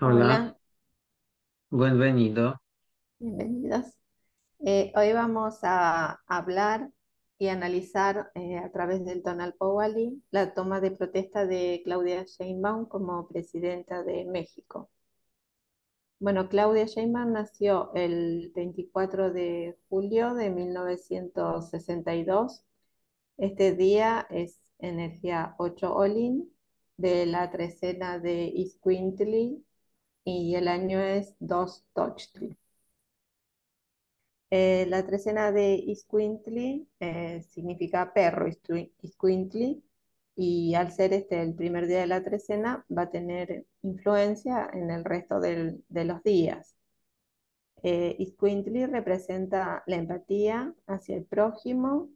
Hola, bienvenido. bienvenidos. Eh, hoy vamos a hablar y analizar eh, a través del Donald Powali la toma de protesta de Claudia Sheinbaum como presidenta de México. Bueno, Claudia Sheinbaum nació el 24 de julio de 1962. Este día es energía 8 Olin de la trecena de Isquintly y el año es 2 Tochtli. Eh, la trecena de Isquintli eh, significa perro, Isquintli y al ser este el primer día de la trecena va a tener influencia en el resto del, de los días. Eh, representa la empatía hacia el prójimo,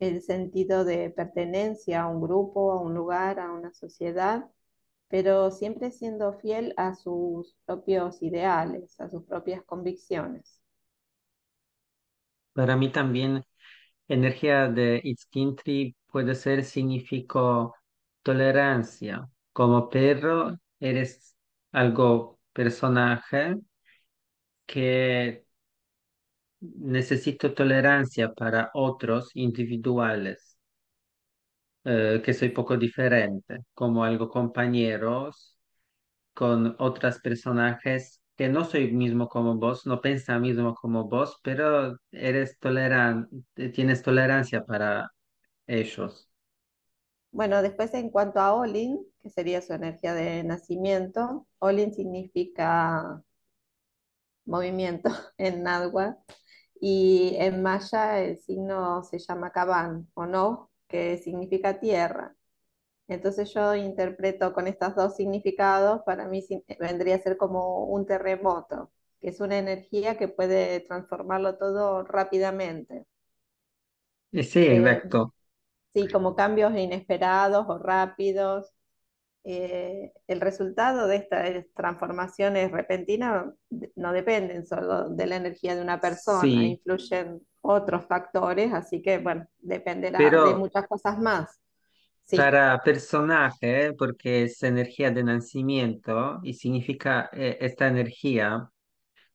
el sentido de pertenencia a un grupo, a un lugar, a una sociedad, pero siempre siendo fiel a sus propios ideales, a sus propias convicciones. Para mí también, energía de Itzkintri puede ser significó tolerancia. Como perro, eres algo personaje que necesito tolerancia para otros individuales. Eh, que soy poco diferente, como algo compañeros con otras personajes que no soy mismo como vos, no pensa mismo como vos, pero eres tolerante, eh, tienes tolerancia para ellos. Bueno, después en cuanto a Olin, que sería su energía de nacimiento, Olin significa movimiento en náhuatl y en maya el signo se llama Kaban o no, que significa tierra. Entonces yo interpreto con estos dos significados, para mí eh, vendría a ser como un terremoto, que es una energía que puede transformarlo todo rápidamente. Eh, sí, eh, exacto. sí, como cambios inesperados o rápidos. el resultado de estas transformaciones repentinas no dependen solo de la energía de una persona, influyen otros factores, así que bueno, dependerá de muchas cosas más. Para personaje, porque es energía de nacimiento y significa eh, esta energía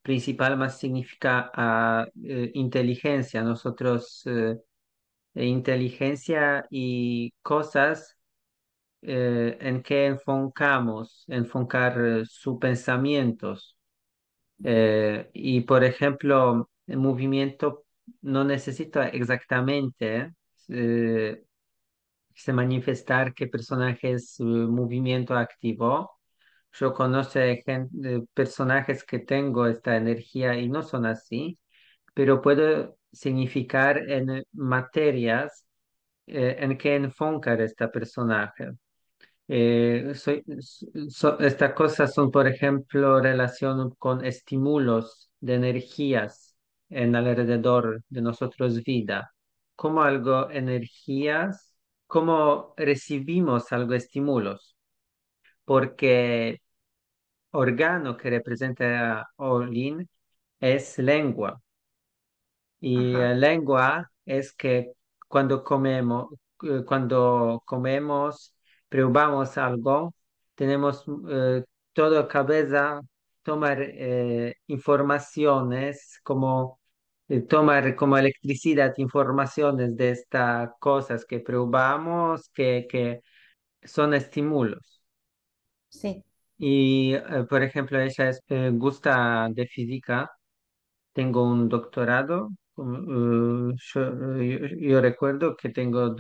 principal más significa ah, eh, inteligencia. Nosotros, eh, e inteligencia y cosas en que enfocamos, enfocar sus pensamientos. y por ejemplo, el movimiento no necesito exactamente eh, se manifestar qué personaje es movimiento activo. Yo conozco eh, personajes que tengo esta energía y no son así, pero puedo significar en materias eh, en qué enfocar este personaje. estas cosas son, por ejemplo, relación con estímulos de energías en alrededor de nosotros vida, como algo energías, como recibimos algo estímulos, porque órgano que representa a Olin es lengua. Y la lengua es que cuando comemos, eh, cuando comemos, probamos algo, tenemos eh, toda cabeza tomar eh, informaciones como tomar como electricidad informaciones de estas cosas que probamos, que, que son estímulos. Sí. Y, eh, por ejemplo, ella es, eh, gusta de física. Tengo un doctorado eh, yo, recuerdo que tengo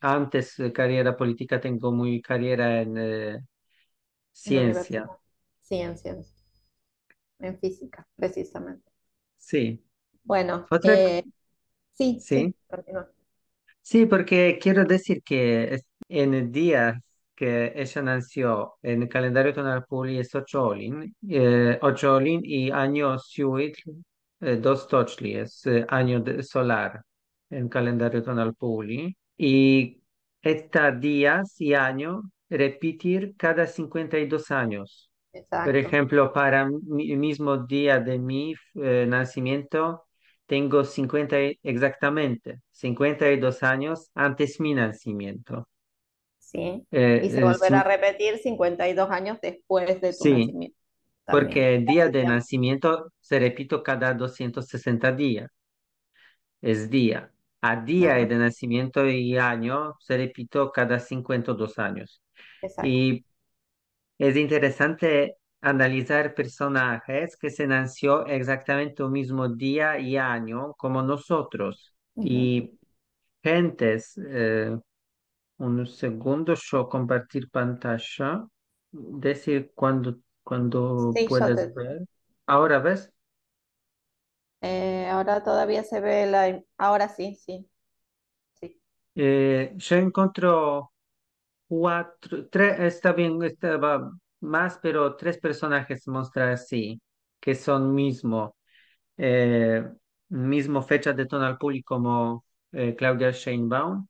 antes de carrera política tengo muy carrera en ciencia. ciencias. En física, precisamente. Sí. Bueno, eh, sí, sí, sí, porque quiero decir que en el día que ella nació, en el calendario tonal Puli es Ocholin, eh, Ocholin y año siuit, eh, dos Tochli, es eh, año solar en el calendario tonal Puli. Y esta días y año repetir cada 52 años. Por ejemplo, para el mismo día de mi nacimiento, tengo 50, exactamente, 52 años antes mi nacimiento. Sí. Eh, y se eh, volverá a repetir 52 años después de tu sí, nacimiento. Porque el día de nacimiento se repite cada 260 días. Es día. A día de nacimiento y año se repite cada 52 años. Exacto. Y es interesante analizar personajes que se nació exactamente el mismo día y año como nosotros. Y gentes, eh, un segundo, yo compartir pantalla, decir cuando, cuando puedes ver. ¿Ahora ves? Eh, ahora todavía se ve la... Ahora sí, sí. sí. Eh, yo encuentro cuatro, tres, está bien, estaba más, pero tres personajes muestra así, que son mismo, eh, mismo fecha de tonal público como eh, Claudia Sheinbaum.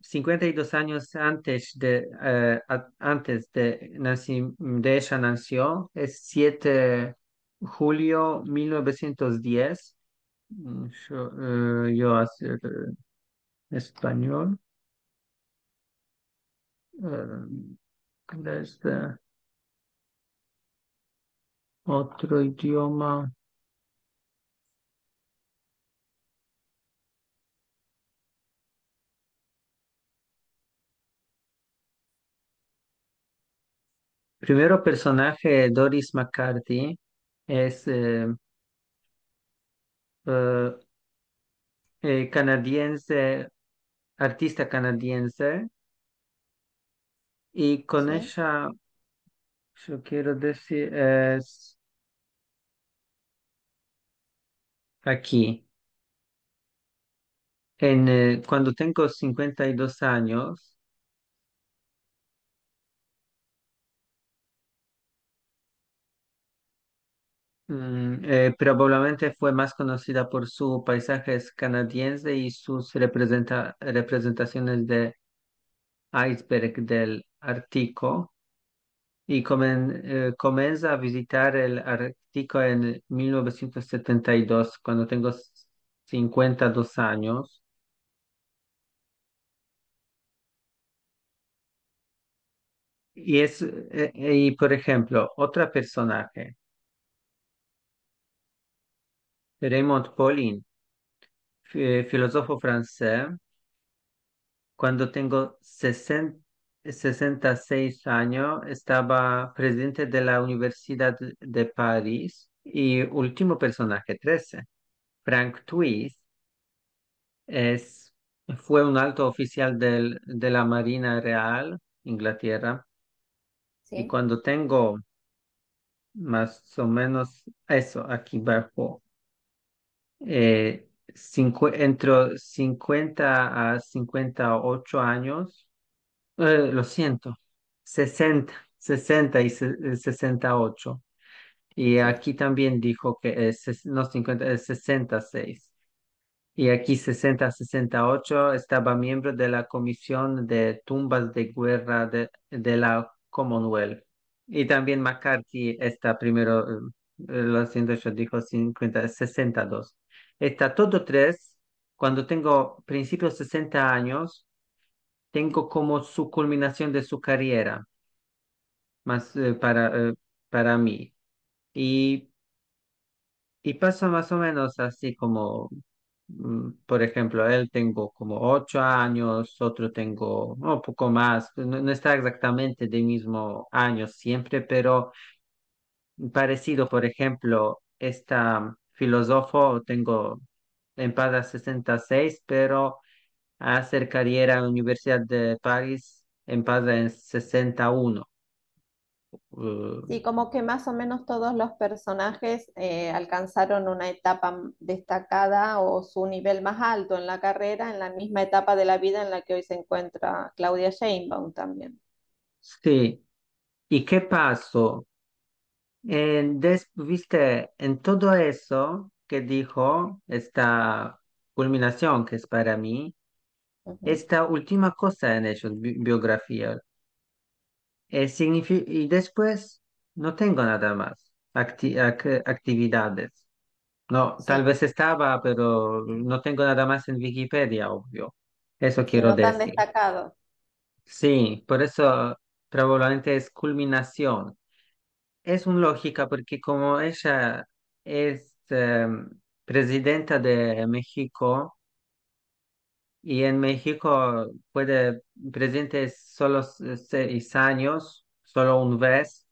52 años antes de, eh, antes de, ella nació, es 7 de julio 1910. Mm, yo, yo hacer español. Uh, otro idioma. Primero personaje Doris McCarthy es eh, eh, eh canadiense, artista canadiense, y con ella yo quiero decir es aquí. En, cuando tengo 52 años, mm, eh, probablemente fue más conocida por sus paisajes canadiense y sus representaciones de iceberg del Ártico y eh, comienza a visitar el Ártico en 1972, cuando tengo 52 años. Y es, eh, eh, y por ejemplo, otro personaje, Raymond Pauline, filósofo francés, cuando tengo 60 66 años, estaba presidente de la Universidad de París y último personaje 13. Frank Twist es, fue un alto oficial del, de la Marina Real, Inglaterra. Y cuando tengo más o menos eso aquí bajo, eh, entre 50 a 58 años, eh, lo siento, 60, 60 y 68. Eh, y aquí también dijo que es, no 50, 66. Y aquí 60-68 estaba miembro de la Comisión de Tumbas de Guerra de, la Commonwealth. Y también McCarthy está primero, eh, lo siento, yo dijo 62. Está todo tres. Cuando tengo principios 60 años, tengo como su culminación de su carrera, más eh, para, eh, para mí. Y, y pasa más o menos así como, mm, por ejemplo, él tengo como ocho años, otro tengo un poco más, pues, no, está exactamente del mismo año siempre, pero parecido, por ejemplo, esta mm, filósofo tengo en Pada 66, pero a hacer carrera en la Universidad de París en Paz en 61. sí, uh. como que más o menos todos los personajes eh, alcanzaron una etapa destacada o su nivel más alto en la carrera, en la misma etapa de la vida en la que hoy se encuentra Claudia Sheinbaum también. Sí. ¿Y qué pasó? viste, en todo eso que dijo, esta culminación que es para mí, esta última cosa en ellos, biografía. Eh, y después no tengo nada más, actividades. No, tal vez estaba, pero no tengo nada más en Wikipedia, obvio. Eso quiero no tan destacado. Sí, por eso probablemente es culminación. Es un lógica porque como ella es em, presidenta de México, y en México puede presente solo seis años, solo un vez,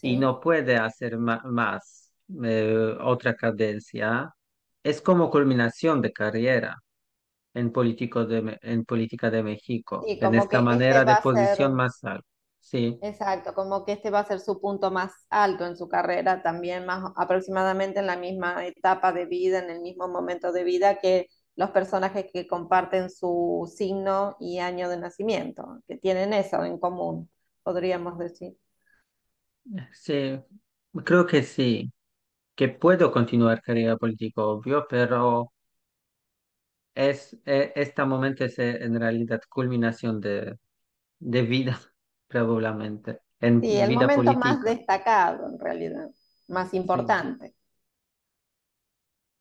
y no puede hacer más eh, otra cadencia. Es como culminación de carrera en, político de, en política de México, en esta este manera de posición más alta. Sí, exacto, como que este va a ser su punto más alto en su carrera, también más aproximadamente en la misma etapa de vida, en el mismo momento de vida que los personajes que comparten su signo y año de nacimiento, que tienen eso en común, podríamos decir. Sí, creo que sí, que puedo continuar carrera política, obvio, pero es, este momento es eh, en realidad culminación de, de vida, probablemente. En sí, el momento más destacado, en realidad, más importante.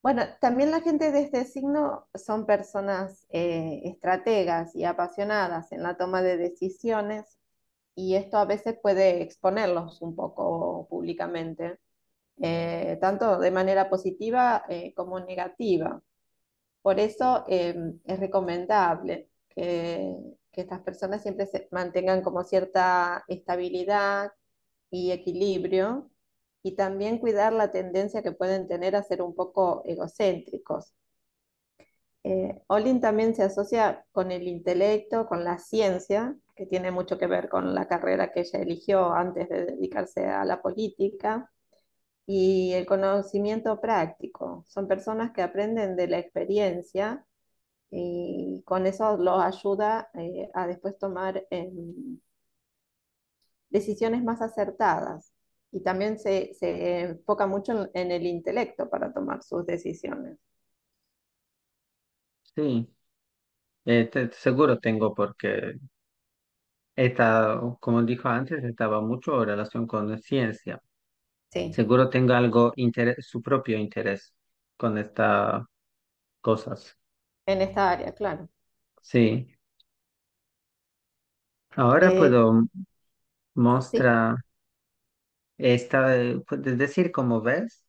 Bueno, también la gente de este signo son personas eh, estrategas y apasionadas en la toma de decisiones y esto a veces puede exponerlos un poco públicamente, eh, tanto de manera positiva eh, como negativa. Por eso em, es recomendable que, que estas personas siempre se mantengan como cierta estabilidad y equilibrio y también cuidar la tendencia que pueden tener a ser un poco egocéntricos. Eh, Olin también se asocia con el intelecto, con la ciencia, que tiene mucho que ver con la carrera que ella eligió antes de dedicarse a la política, y el conocimiento práctico. Son personas que aprenden de la experiencia y con eso los ayuda eh, a después tomar em, decisiones más acertadas y también se, se enfoca mucho en, el intelecto para tomar sus decisiones. Sí, eh, seguro tengo porque esta, como dijo antes, estaba mucho en relación con la ciencia. Sí, Seguro tengo algo su propio interés con estas cosas. en esta área, claro. Sí. Ahora eh, puedo mostrar. Eh, ¿puedes decir cómo ves?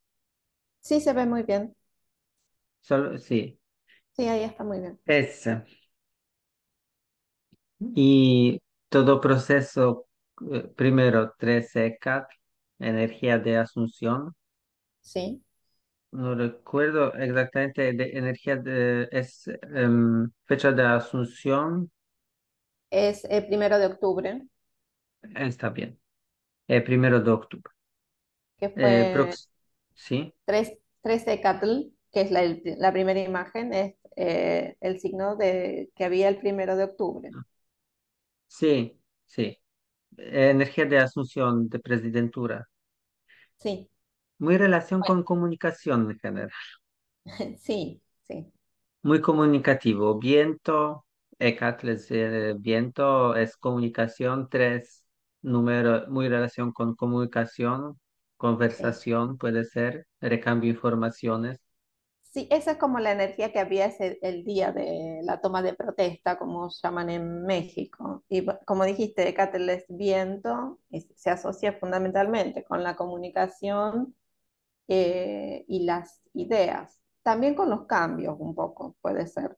Sí, se ve muy bien. Solo, sí. Sí, ahí está muy bien. Esa. Y todo proceso, eh, primero 13 cat energía de asunción. Sí. No recuerdo exactamente de energía de, es em, fecha de asunción. Es el eh, primero de octubre. Está bien el eh, primero de octubre. Que eh, fue ¿Sí? Tres, ECATL, que es la, primera imagen, es eh, el signo de, que había el primero de octubre. Ah. Sí, sí. Energía de asunción de presidentura. Sí. Muy relación con comunicación en general. Sí, sí. Muy comunicativo. Viento, Ecatl es viento, es comunicación, tres número, muy relación con comunicación, conversación, puede ser, recambio de informaciones. Sí, esa es como la energía que había ese, el día de la toma de protesta, como llaman en México. Y como dijiste, cátel es viento se asocia fundamentalmente con la comunicación eh, y las ideas. También con los cambios un poco, puede ser.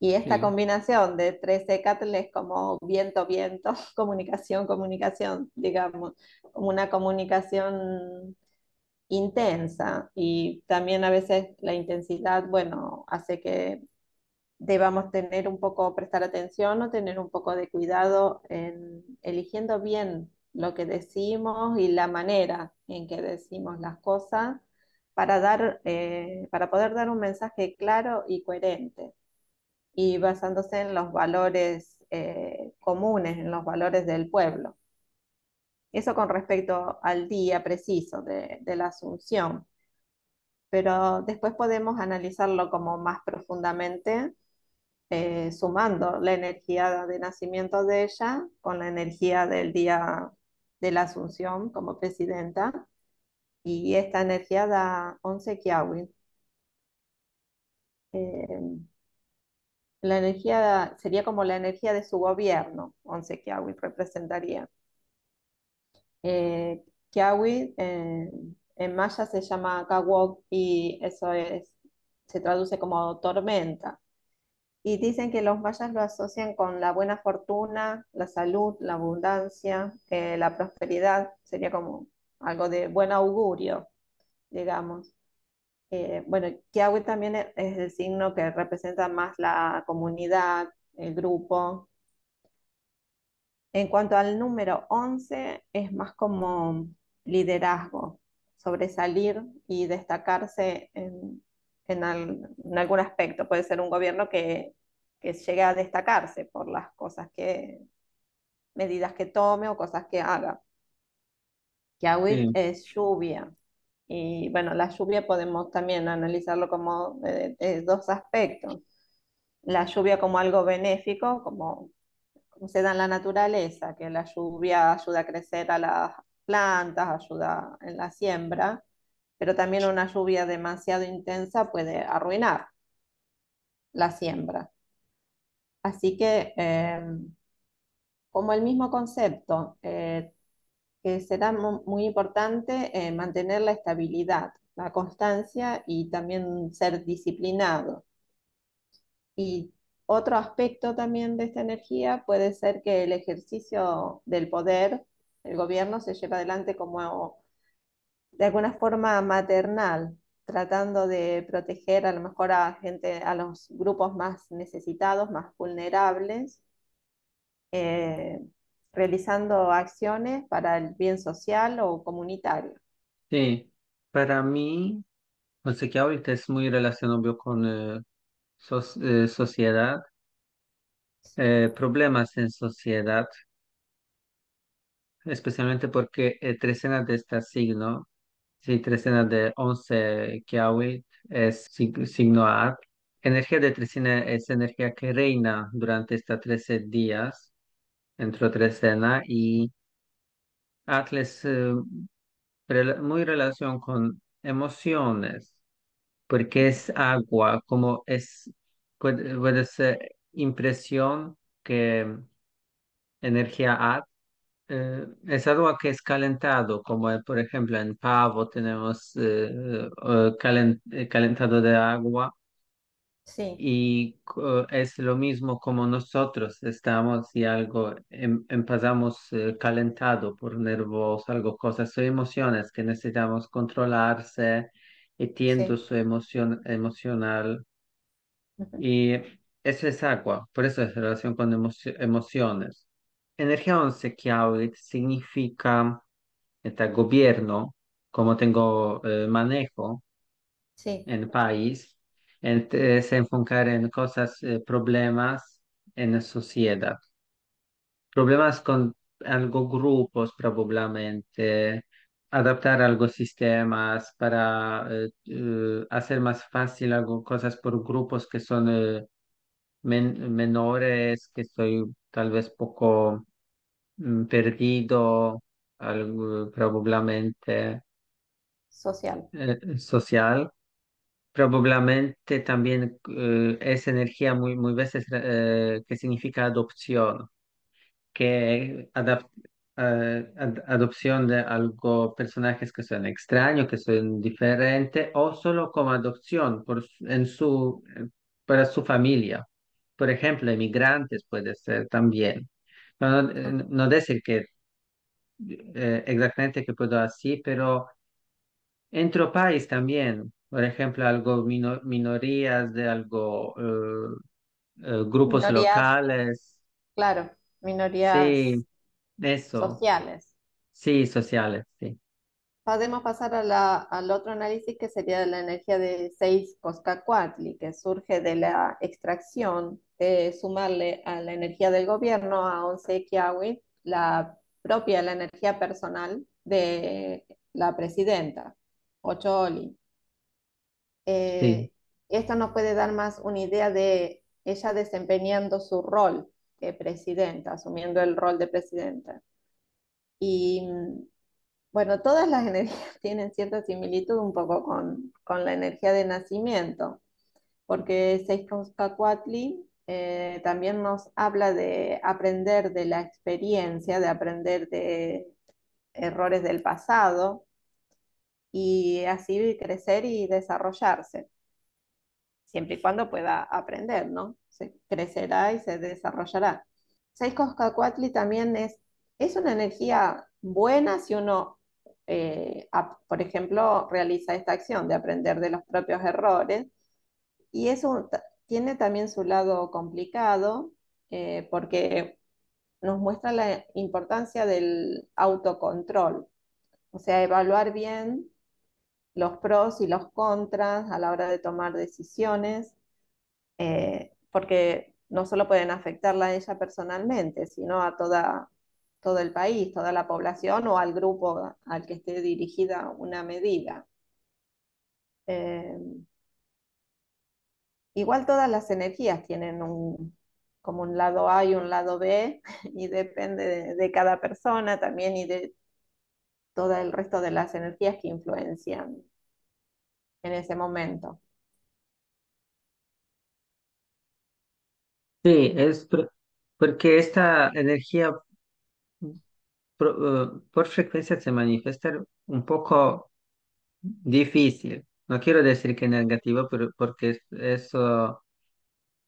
Y esta combinación de tres écateles como viento, viento, comunicación, comunicación, digamos, como una comunicación intensa y también a veces la intensidad, bueno, hace que debamos tener un poco, prestar atención o tener un poco de cuidado en eligiendo bien lo que decimos y la manera en que decimos las cosas para, dar, eh, para poder dar un mensaje claro y coherente y basándose en los valores eh, comunes, en los valores del pueblo. Eso con respecto al día preciso de, la Asunción. Pero después podemos analizarlo como más profundamente, eh, sumando la energía de nacimiento de ella con la energía del día de la Asunción como presidenta. Y esta energía da 11 kiawin. Eh, la energía sería como la energía de su gobierno, Once Kiawi representaría. Eh, Kiawi eh, en maya se llama Kawok y eso es, se traduce como tormenta. Y dicen que los mayas lo asocian con la buena fortuna, la salud, la abundancia, eh, la prosperidad, sería como algo de buen augurio, digamos. Eh, bueno, Kiawi también e-, es el signo que representa más la comunidad, el grupo. En cuanto al número 11, es más como liderazgo, sobresalir y destacarse en, algún aspecto. Puede ser un gobierno que, que llegue a destacarse por las cosas que, medidas que tome o cosas que haga. Kiawi es lluvia, y bueno, la lluvia podemos también analizarlo como dos aspectos. La lluvia como algo benéfico, como, se da en la naturaleza, que la lluvia ayuda a crecer a las plantas, ayuda en la siembra, pero también una lluvia demasiado intensa puede arruinar la siembra. Así que, eh, como el mismo concepto, eh, que será muy importante eh, mantener la estabilidad, la constancia y también ser disciplinado. Y otro aspecto también de esta energía puede ser que el ejercicio del poder, el gobierno se lleva adelante como de alguna forma maternal, tratando de proteger a lo mejor a gente, a los grupos más necesitados, más vulnerables. Eh, realizando acciones para el bien social o comunitario. Sí, para mí, no pues, sé es muy relacionado con eh, eh, sociedad, eh, problemas en sociedad, especialmente porque trecena de este signo, sí, trecena de 11 Kiawit es signo A. Energía de trecena es energía que reina durante estos 13 días entre otra escena y Atlas eh, muy relación con emociones, porque es agua, como es, puede, ser impresión que energía ha eh, es agua que es calentado, como eh, por ejemplo en pavo tenemos calentado de agua y es lo mismo como nosotros estamos y algo em, empezamos eh, calentado por nervios, algo, cosas o emociones que necesitamos controlarse, etiendo su emoción emocional. Y eso es agua, por eso es relación con emociones. Energía 11 significa este, gobierno, como tengo eh, manejo sí. el país se enfocar en cosas, eh, problemas en la sociedad. Problemas con algo grupos probablemente, adaptar algo sistemas para eh, eh, hacer más fácil algo, cosas por grupos que son menores, que estoy tal vez poco mm, perdido, algo, probablemente. Social. social Probablemente también eh, esa es energía muy, muy veces eh, que significa adopción, que eh, adopción de algo, personajes que son extraños, que son diferentes, o solo como adopción por, en su, para su familia. Por ejemplo, emigrantes puede ser también. No, decir que exactamente que puedo así, pero... entre país también por ejemplo, algo minorías, de algo eh, eh, grupos locales. Claro, minorías sí, eso. sociales. Sí, sociales, sí. Podemos pasar a la, al otro análisis que sería la energía de seis Coscacuatli, que surge de la extracción, eh, sumarle a la energía del gobierno a once Kiawi, la propia, la energía personal de la presidenta, Ocho Oli. Eh, esto nos puede dar más una idea de ella desempeñando su rol de presidenta, asumiendo el rol de presidenta. Y mm, bueno, todas las energías tienen cierta similitud un poco con, con la energía de nacimiento, porque Seiscocacuatli eh, también nos habla de aprender de la experiencia, de aprender de errores del pasado, y así crecer y desarrollarse, siempre y cuando pueda aprender, ¿no? Se crecerá y se desarrollará. Seiscoscacuatli también es, es una energía buena si uno, eh, por ejemplo, realiza esta acción de aprender de los propios errores. Y eso tiene también su lado complicado eh, porque nos muestra la importancia del autocontrol, o sea, evaluar bien los pros y los contras a la hora de tomar decisiones, eh, porque no solo pueden afectarla a ella personalmente, sino a toda, todo el país, toda la población o al grupo al que esté dirigida una medida. Eh, igual todas las energías tienen un, como un lado A y un lado B, y depende de, de, cada persona también y de todo el resto de las energías que influencian en ese momento. Sí, es porque esta energía eh, por frecuencia se manifiesta un poco difícil. No quiero decir que negativa, pero porque eso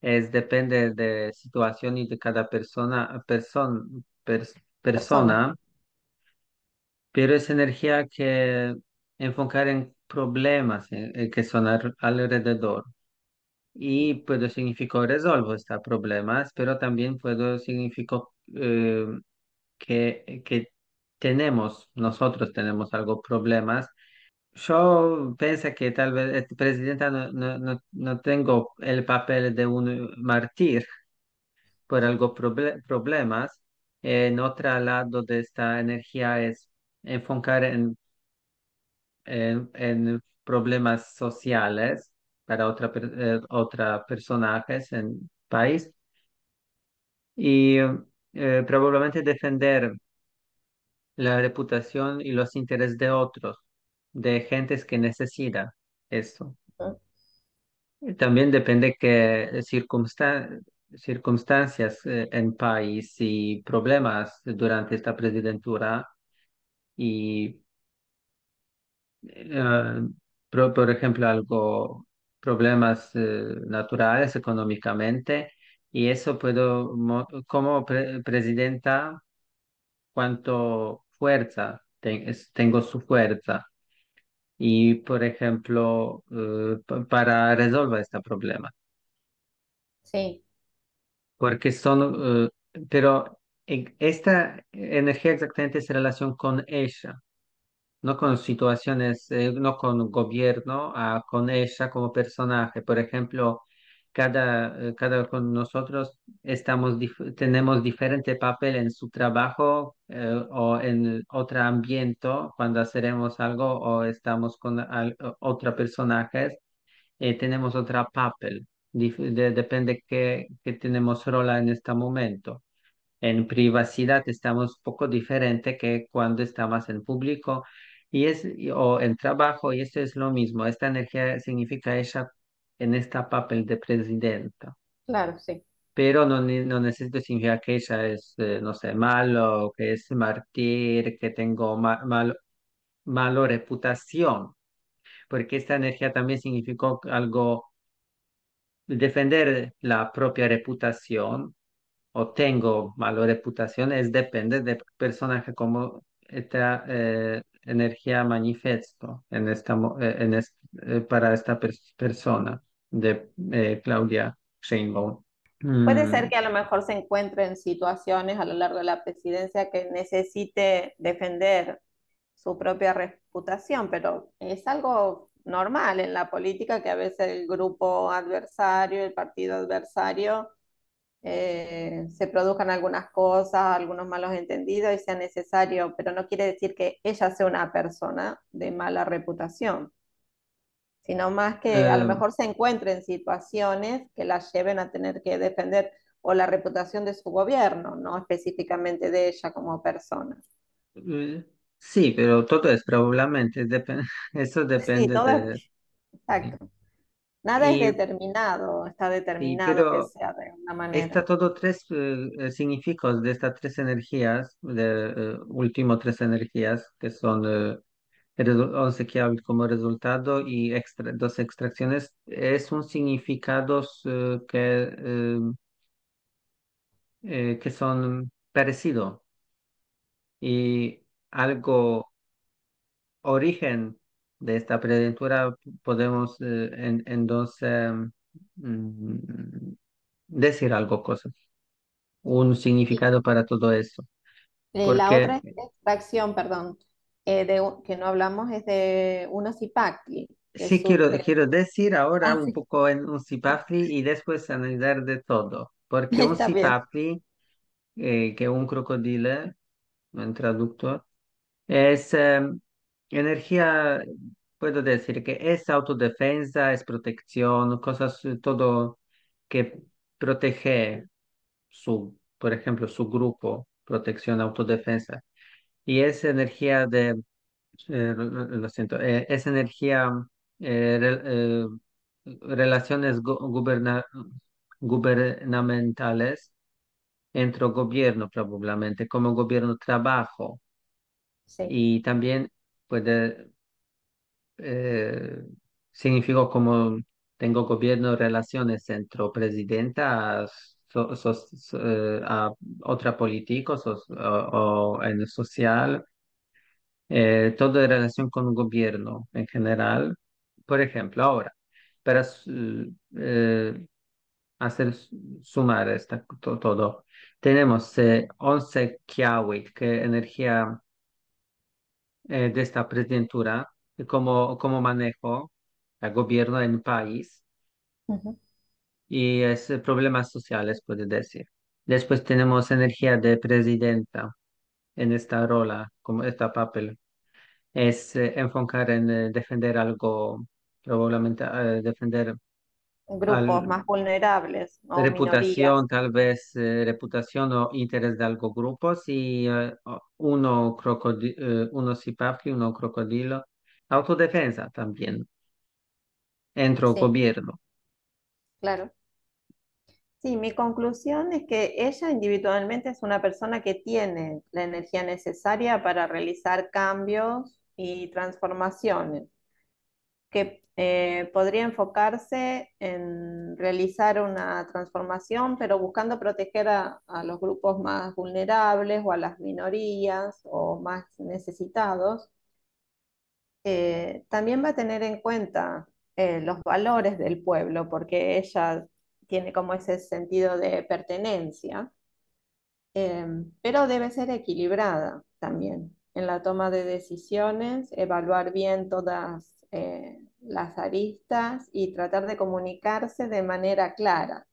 es depende de situación y de cada persona, Persona. persona, pero es energía que enfocar en problemas eh, eh, que son alrededor. Y puedo significar resolvo estos problemas, pero también puedo significar eh, que, que tenemos, nosotros tenemos algo problemas. Yo pienso que tal vez, este presidenta, no, no, tengo el papel de un martir por algo problemas. En otro lado de esta energía es enfocar en en, problemas sociales para otra, eh, otra personajes en país y eh, probablemente defender la reputación y los intereses de otros, de gentes que necesita eso También depende que circunstan circunstancias eh, en país y problemas durante esta presidentura y eh, por ejemplo, algo, problemas eh, naturales económicamente, y eso puedo, como presidenta, cuánto fuerza, tengo su fuerza. Y, por ejemplo, eh, para resolver este problema. Sí, Porque son, pero esta energía exactamente es relación con ella no con situaciones, eh, no con gobierno, ah, con ella como personaje. Por ejemplo, cada, eh, cada con nosotros estamos tenemos diferente papel en su trabajo eh, o en otro ambiente cuando hacemos algo o estamos con otra personaje, tenemos otra papel. de- depende qué, tenemos rol en este momento en privacidad estamos poco diferente que cuando estamos en público y es, o en trabajo, y esto es lo mismo, esta energía significa ella en esta papel de presidenta, Claro, sí. pero no, necesito significar que ella es, eh, no sé, malo, que es mártir, que tengo malo malo reputación, porque esta energía también significó algo, defender la propia reputación o tengo mala reputación, es depende de personaje como está. Eh, energía manifiesto en esta, eh, eh, para esta persona de eh, Claudia Sheinbaum. Puede ser mm. que a lo mejor se encuentre en situaciones a lo largo de la presidencia que necesite defender su propia reputación, pero es algo normal en la política que a veces el grupo adversario, el partido adversario, eh, se produzcan algunas cosas, algunos malos entendidos y sea necesario, pero no quiere decir que ella sea una persona de mala reputación, sino más que a lo em. mejor se encuentre en situaciones que la lleven a tener que defender o la reputación de su gobierno, no específicamente de ella como persona. Eh, sí, pero todo es probablemente, eso depende de... Exacto. Nada es determinado, está determinado que sea de una manera. Está todo tres eh, eh, significados de estas tres energías, de eh, último tres energías, que son eh, 11 que como resultado y dos extracciones, es un significado que, que son parecidos. Y algo, origen de esta preventura podemos eh, en, entonces em, mm, decir algo, cosas, un significado para todo esto. Eh, la otra extracción, perdón, eh, de, que no hablamos es de una cipacli. Sí, quiero, decir ahora ah, un poco en un cipafli y después analizar de todo, porque un cipafli, que es un crocodilo, un traductor, es... Em, Energía, puedo decir que es autodefensa, es protección, cosas, eh, todo que protege su, por ejemplo, su grupo, protección, autodefensa. Y es energía de, eh, lo siento, esa eh, es energía, relaciones gubernamentales entre gobierno probablemente, como gobierno trabajo. Sí. Y también puede eh, significar como tengo gobierno, relaciones entre presidenta, eh, a otra política o, en el social, eh, todo en relación con gobierno en general. Por ejemplo, ahora, para hacer sumar esta, todo, tenemos 11 kiawit, que energía eh, de esta presidentura, como manejo el gobierno en el país y es eh, problemas sociales, puede decir. Después tenemos energía de presidenta en esta rola, como esta papel. Es eh, enfocar en defender algo, probablemente defender grupos más vulnerables. reputación, tal vez, eh, reputación o interés de algo grupos y eh, eh, uno, crocodilo uno uno crocodilo. Autodefensa también. Entre gobierno. Claro. Sí, mi conclusión es que ella individualmente es una persona que tiene la energía necesaria para realizar cambios y transformaciones que eh, podría enfocarse en realizar una transformación, pero buscando proteger a, los grupos más vulnerables o a las minorías o más necesitados. Eh, también va a tener en cuenta eh, los valores del pueblo, porque ella tiene como ese sentido de pertenencia, pero debe ser equilibrada también en la toma de decisiones, evaluar bien todas eh, las aristas y tratar de comunicarse de manera clara.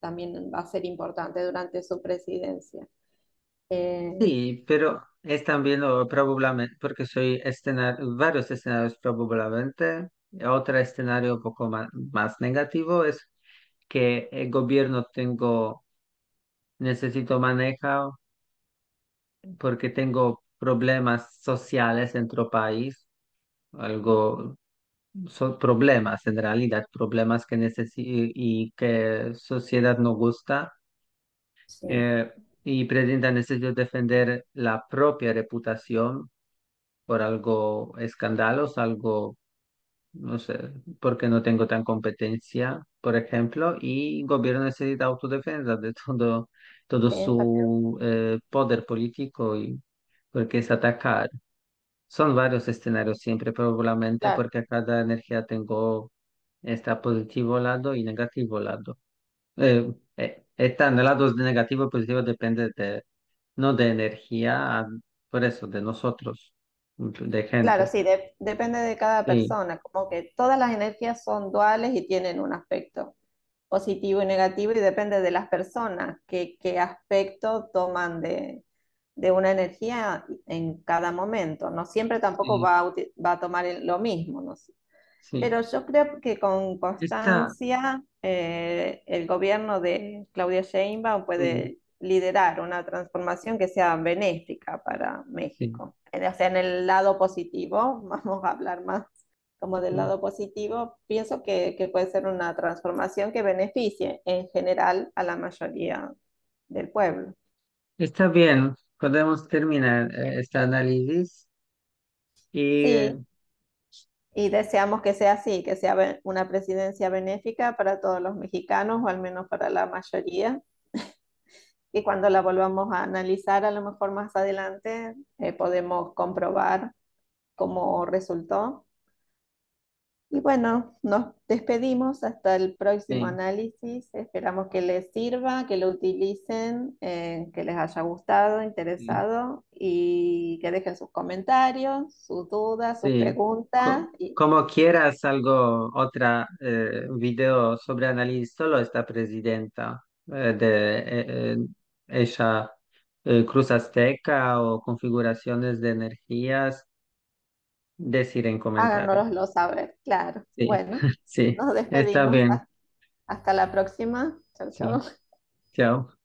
También va a ser importante durante su presidencia. Eh, sí, pero es también probablemente, porque soy escenario, varios escenarios probablemente. Otro escenario un poco más, negativo es que el gobierno tengo, necesito manejar porque tengo problemas sociales en otro país, algo, son problemas en realidad, problemas que necesitan y que sociedad no gusta. Eh, y presidenta necesita defender la propia reputación por algo escándalos, algo, no sé, porque no tengo tan competencia, por ejemplo, y el gobierno necesita autodefensa de todo, todo su eh, poder político y porque es atacar. Son varios escenarios siempre, probablemente, porque cada energía tengo está positivo lado y negativo lado. Eh, eh, están lados de negativo y positivo depende de, no de energía, por eso, de nosotros, de claro, sí, depende de cada persona, como que todas las energías son duales y tienen un aspecto positivo y negativo y depende de las personas, qué, qué aspecto toman de, de una energía en cada momento, no siempre tampoco va, a, va, a, tomar lo mismo, ¿no? Pero yo creo que con constancia eh, el gobierno de Claudia Sheinbaum puede liderar una transformación que sea benéfica para México. O sea, en el lado positivo, vamos a hablar más como del lado positivo, pienso que, que, puede ser una transformación que beneficie en general a la mayoría del pueblo. Está bien, podemos terminar eh, esta este análisis y eh, y deseamos que sea así, que sea una presidencia benéfica para todos los mexicanos, o al menos para la mayoría. Y cuando la volvamos a analizar, a lo mejor más adelante, eh, podemos comprobar cómo resultó. Y bueno, nos despedimos hasta el próximo análisis. Esperamos que les sirva, que lo utilicen, eh, que les haya gustado, interesado y que dejen sus comentarios, sus dudas, sus preguntas. Como quieras, algo, otra eh, video sobre análisis, solo esta presidenta eh, de ella, Cruz Azteca o configuraciones de energías decir en ah, comentarios. lo saber, claro. Bueno, sí. nos despedimos. Está bien. Hasta la próxima. Chao, chao. Chao.